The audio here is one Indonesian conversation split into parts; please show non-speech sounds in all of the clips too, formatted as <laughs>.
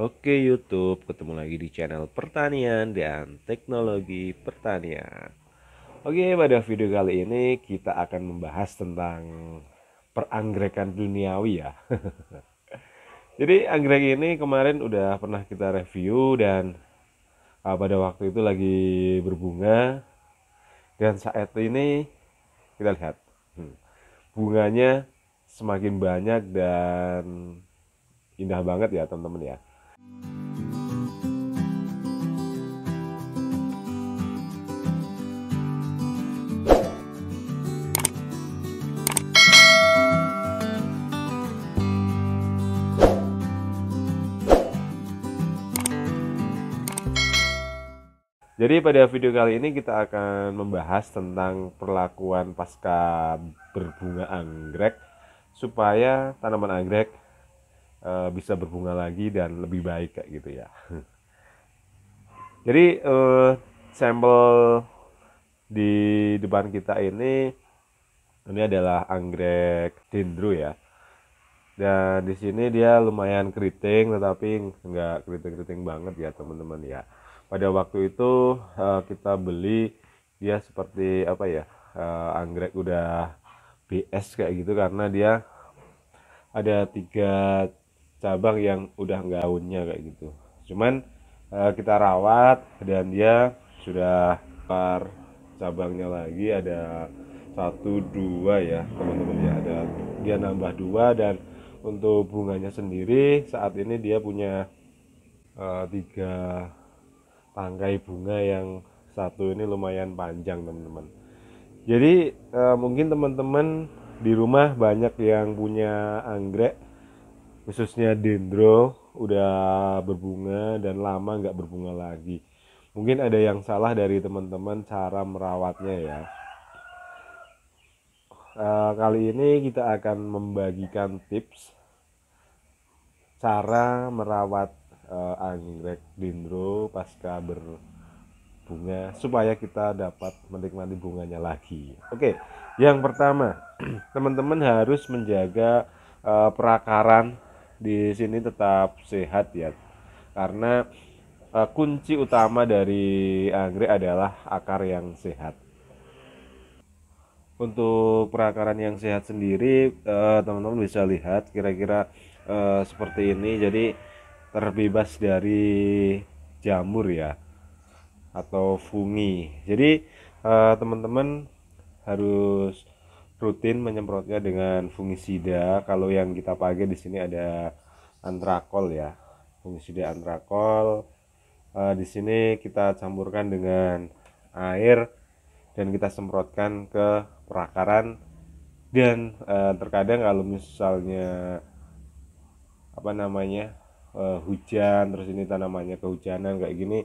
Oke YouTube, ketemu lagi di channel pertanian dan teknologi pertanian. Oke, pada video kali ini kita akan membahas tentang peranggrekan duniawi ya. <laughs> Jadi anggrek ini kemarin udah pernah kita review dan ah, pada waktu itu lagi berbunga dan saat ini kita lihat hmm. bunganya semakin banyak dan indah banget ya teman-teman ya Jadi pada video kali ini kita akan membahas tentang perlakuan pasca berbunga anggrek supaya tanaman anggrek e, bisa berbunga lagi dan lebih baik kayak gitu ya. <laughs> Jadi e, sampel di depan kita ini ini adalah anggrek dendro ya. Dan di sini dia lumayan keriting tetapi nggak keriting-keriting banget ya teman-teman ya pada waktu itu uh, kita beli dia seperti apa ya uh, anggrek udah BS kayak gitu karena dia ada tiga cabang yang udah gaunnya kayak gitu cuman uh, kita rawat dan dia sudah par cabangnya lagi ada satu dua ya teman-teman ya ada dia nambah dua dan untuk bunganya sendiri saat ini dia punya uh, tiga tangkai bunga yang satu ini lumayan panjang teman-teman jadi e, mungkin teman-teman di rumah banyak yang punya anggrek khususnya dendro udah berbunga dan lama nggak berbunga lagi mungkin ada yang salah dari teman-teman cara merawatnya ya e, kali ini kita akan membagikan tips cara merawat uh, anggrek dendro pasca berbunga supaya kita dapat menikmati bunganya lagi. Oke, yang pertama <clears throat> teman-teman harus menjaga uh, perakaran di sini tetap sehat ya, karena uh, kunci utama dari anggrek adalah akar yang sehat. Untuk perakaran yang sehat sendiri, teman-teman uh, bisa lihat kira-kira uh, seperti ini. Jadi terbebas dari jamur ya atau fungi. Jadi eh, teman-teman eh, harus rutin menyemprotnya dengan fungisida. Kalau yang kita pakai di sini ada antrakol ya, fungisida antrakol. Eh, di sini kita campurkan dengan air dan kita semprotkan ke perakaran dan eh, terkadang kalau misalnya apa namanya uh, hujan terus ini tanamannya kehujanan kayak gini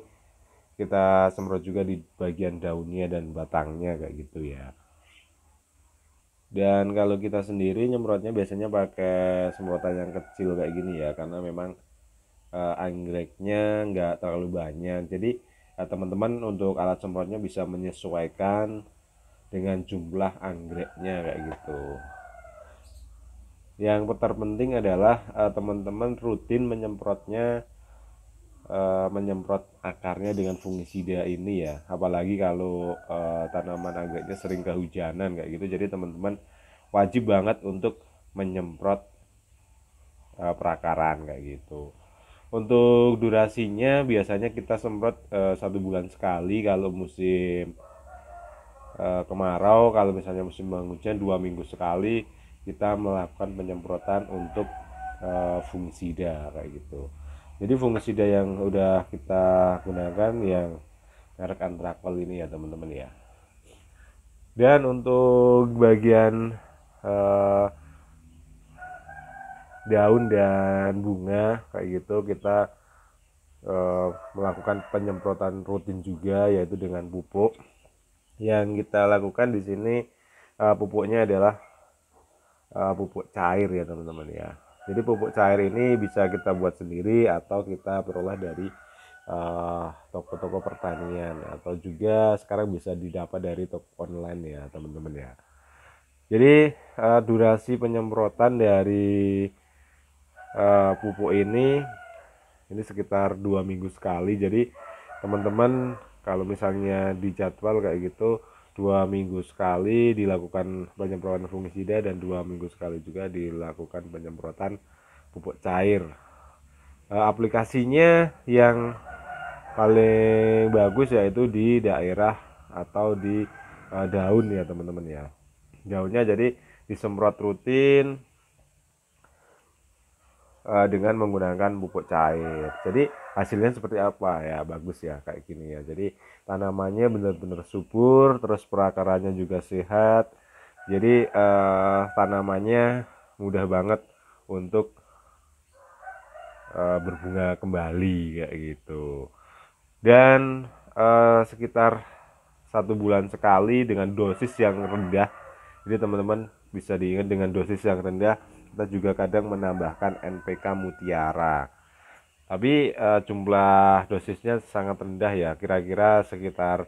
kita semprot juga di bagian daunnya dan batangnya kayak gitu ya dan kalau kita sendiri nyemprotnya biasanya pakai semprotan yang kecil kayak gini ya karena memang uh, anggreknya nggak terlalu banyak jadi eh, teman-teman uh, untuk alat semprotnya bisa menyesuaikan dengan jumlah anggreknya kayak gitu yang terpenting adalah eh, teman-teman uh, rutin menyemprotnya uh, menyemprot akarnya dengan fungisida ini ya apalagi kalau uh, tanaman agaknya sering kehujanan kayak gitu jadi teman-teman wajib banget untuk menyemprot uh, perakaran kayak gitu untuk durasinya biasanya kita semprot uh, satu bulan sekali kalau musim uh, kemarau kalau misalnya musim penghujan dua minggu sekali kita melakukan penyemprotan untuk uh, eh, fungisida kayak gitu jadi fungisida yang udah kita gunakan yang merek antrakol ini ya teman-teman ya dan untuk bagian uh, daun dan bunga kayak gitu kita uh, melakukan penyemprotan rutin juga yaitu dengan pupuk yang kita lakukan di sini uh, pupuknya adalah uh, pupuk cair ya teman-teman ya jadi pupuk cair ini bisa kita buat sendiri atau kita peroleh dari eh, toko-toko uh, pertanian atau juga sekarang bisa didapat dari toko online ya teman-teman ya jadi uh, durasi penyemprotan dari uh, pupuk ini ini sekitar dua minggu sekali jadi teman-teman kalau misalnya dijadwal kayak gitu dua minggu sekali dilakukan penyemprotan fungisida dan dua minggu sekali juga dilakukan penyemprotan pupuk cair e, aplikasinya yang paling bagus yaitu di daerah atau di e, daun ya teman-teman ya daunnya jadi disemprot rutin Eh, dengan menggunakan pupuk cair. Jadi hasilnya seperti apa ya? Bagus ya kayak gini ya. Jadi tanamannya benar-benar subur, terus perakarannya juga sehat. Jadi uh, tanamannya mudah banget untuk uh, berbunga kembali kayak gitu. Dan uh, sekitar satu bulan sekali dengan dosis yang rendah. Jadi teman-teman bisa diingat dengan dosis yang rendah kita juga kadang menambahkan NPK mutiara tapi uh, jumlah dosisnya sangat rendah ya kira-kira sekitar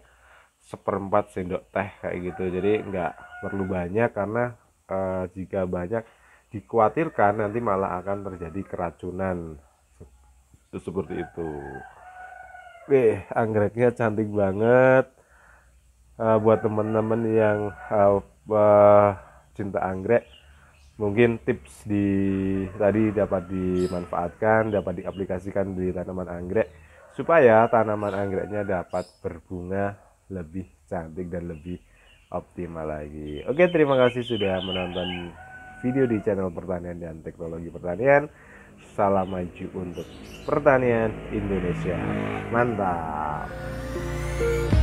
seperempat sendok teh kayak gitu jadi nggak perlu banyak karena uh, jika banyak dikhawatirkan nanti malah akan terjadi keracunan itu seperti itu Eh, anggreknya cantik banget uh, buat teman-teman yang uh, uh, cinta anggrek mungkin tips di tadi dapat dimanfaatkan, dapat diaplikasikan di tanaman anggrek supaya tanaman anggreknya dapat berbunga lebih cantik dan lebih optimal lagi. Oke, terima kasih sudah menonton video di channel Pertanian dan Teknologi Pertanian. Salam maju untuk pertanian Indonesia. Mantap.